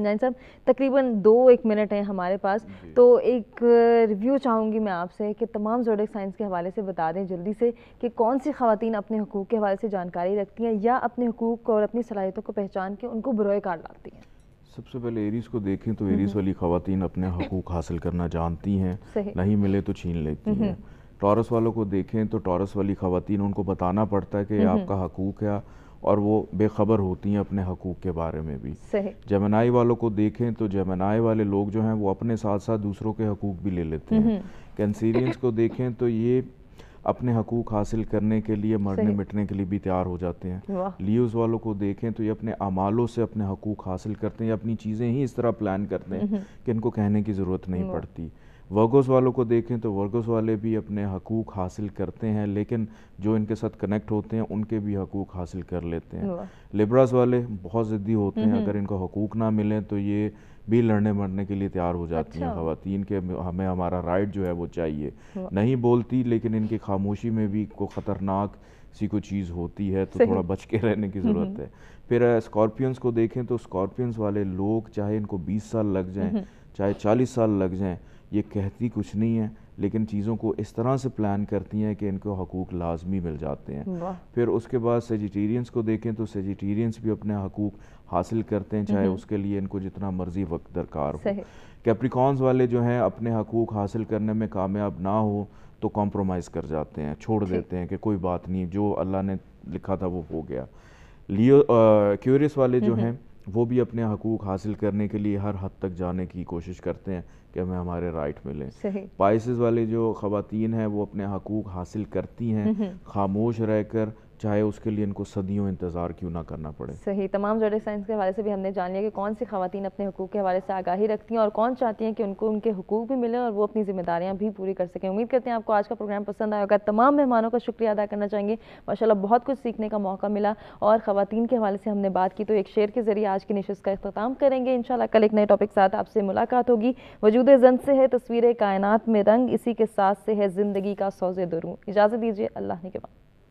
صاحب تقریباً دو ایک منٹ ہیں ہمارے پاس جی۔ تو ایک ریویو چاہوں گی میں آپ سے کہ تمام زوڈک سائنس کے حوالے سے بتا دیں جلدی سے کہ کون سی خواتین اپنے حقوق کے حوالے سے جانکاری رکھتی ہیں یا اپنے حقوق اور اپنی صلاحیتوں کو پہچان کے ان کو بروئے کار لاتی ہیں سب سے پہلے ایریز کو دیکھیں تو ایریز والی خواتین اپنے حقوق حاصل کرنا جانتی ہیں نہیں ملے تو چھین لیتی ہیں ٹورس والوں کو دیکھیں تو ٹورس والی خواتین ان کو بتانا پڑتا ہے کہ آپ کا حقوق ہے اور وہ بے خبر ہوتی ہیں اپنے حقوق کے بارے میں بھی جیمنائی والوں کو دیکھیں تو جیمنائی والے لوگ جو ہیں وہ اپنے ساتھ ساتھ دوسروں کے حقوق بھی لے لیتے ہیں کینسیرینس کو دیکھیں تو یہ اپنے حقوق حاصل کرنے کے لیے مرنے مٹنے کے لیے بھی تیار ہو جاتے ہیں لیوز والوں کو دیکھیں تو یہ اپنے اعمالوں سے اپنے حقوق حاصل کرتے ہیں یہ اپنی چیزیں ہی اس طرح پلان کرتے ہیں کہ ان کو کہنے کی ضرورت نہیں پڑتی ورگوز والوں کو دیکھیں تو ورگوز والے بھی اپنے حقوق حاصل کرتے ہیں لیکن جو ان کے ساتھ کنیکٹ ہوتے ہیں ان کے بھی حقوق حاصل کر لیتے ہیں لبراز والے بہت ضدی ہوتے ہیں اگر ان کو حقوق نہ ملیں تو یہ بھی لڑنے مرنے کے لیے تیار ہو جاتی ہیں اچھا۔ خواتین کے ہمیں ہمارا رائٹ جو ہے وہ چاہیے نہیں بولتی لیکن ان کی خاموشی میں بھی کوئی خطرناک سی کوئی چیز ہوتی ہے تو تھوڑا بچ کے رہنے کی ضرورت ہے پھر اسکارپینس کو دیکھیں تو اسکارپینس والے لوگ چاہے ان کو بیس سال لگ جائیں چاہے چالیس سال لگ جائیں یہ کہتی کچھ نہیں ہے لیکن چیزوں کو اس طرح سے پلان کرتی ہیں کہ ان کو حقوق لازمی مل جاتے ہیں پھر اس کے بعد سیجیٹیرینس کو دیکھیں تو سیجیٹیرینس بھی اپنے حقوق حاصل کرتے ہیں چاہے اس کے لیے ان کو جتنا مرضی وقت درکار ہو کیپریکونز والے جو ہیں اپنے حقوق حاصل کرنے میں کامیاب نہ ہو تو کمپرومائز کر جاتے ہیں چھوڑ دیتے ہیں کہ کوئی بات نہیں جو اللہ نے لکھا تھا وہ ہو گیا لیو کیوریس والے جو ہیں وہ بھی اپنے حقوق حاصل کرنے کے لیے ہر حد تک جانے کی کوشش کرتے ہیں کہ ہمیں ہمارے رائٹ ملیں پائسز والے جو خواتین ہیں وہ اپنے حقوق حاصل کرتی ہیں خاموش رہ کر چاہے اس کے لیے ان کو صدیوں انتظار کیوں نہ کرنا پڑے صحیح تمام سائنس کے حوالے سے بھی ہم نے جان لیا کہ کون سی خواتین اپنے حقوق کے حوالے سے آگاہی رکھتی ہیں اور کون چاہتی ہیں کہ ان کو ان کے حقوق بھی ملے اور وہ اپنی ذمہ داریاں بھی پوری کر سکیں امید کرتے ہیں آپ کو آج کا پروگرام پسند آئے گا تمام مہمانوں کا شکریہ ادا کرنا چاہیں گے ماشاء اللہ بہت کچھ سیکھنے کا موقع ملا اور خواتین کے حوالے سے ہم نے بات کی تو ایک شعر کے ذریعے آج کی نشست کا اختتام کریں گے ان کل ایک نئے ٹاپک ساتھ آپ سے ملاقات ہوگی وجود سے ہے تصویر کائنات میں رنگ اسی کے ساتھ سے ہے زندگی کا سوز دروں اجازت دیجیے اللہ نے